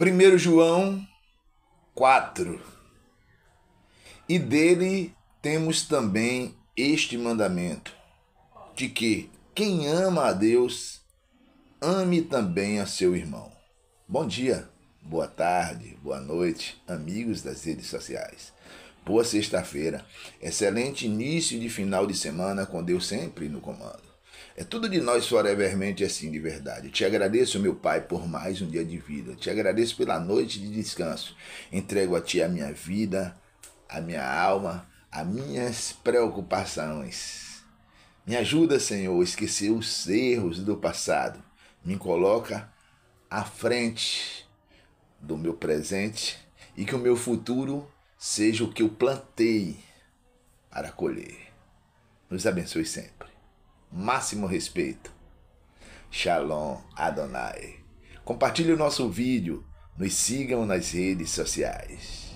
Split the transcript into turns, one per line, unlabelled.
1 João 4. E dele temos também este mandamento: de que quem ama a Deus, ame também a seu irmão. Bom dia, boa tarde, boa noite, amigos das redes sociais. Boa sexta-feira. Excelente início de final de semana com Deus sempre no comando. É tudo de nós forevermente assim de verdade. Te agradeço, meu Pai, por mais um dia de vida. Te agradeço pela noite de descanso. Entrego a Ti a minha vida, a minha alma, as minhas preocupações. Me ajuda, Senhor, a esquecer os erros do passado. Me coloca à frente do meu presente e que o meu futuro seja o que eu plantei para colher. Nos abençoe sempre máximo respeito. Shalom Adonai. Compartilhe o nosso vídeo, nos sigam nas redes sociais.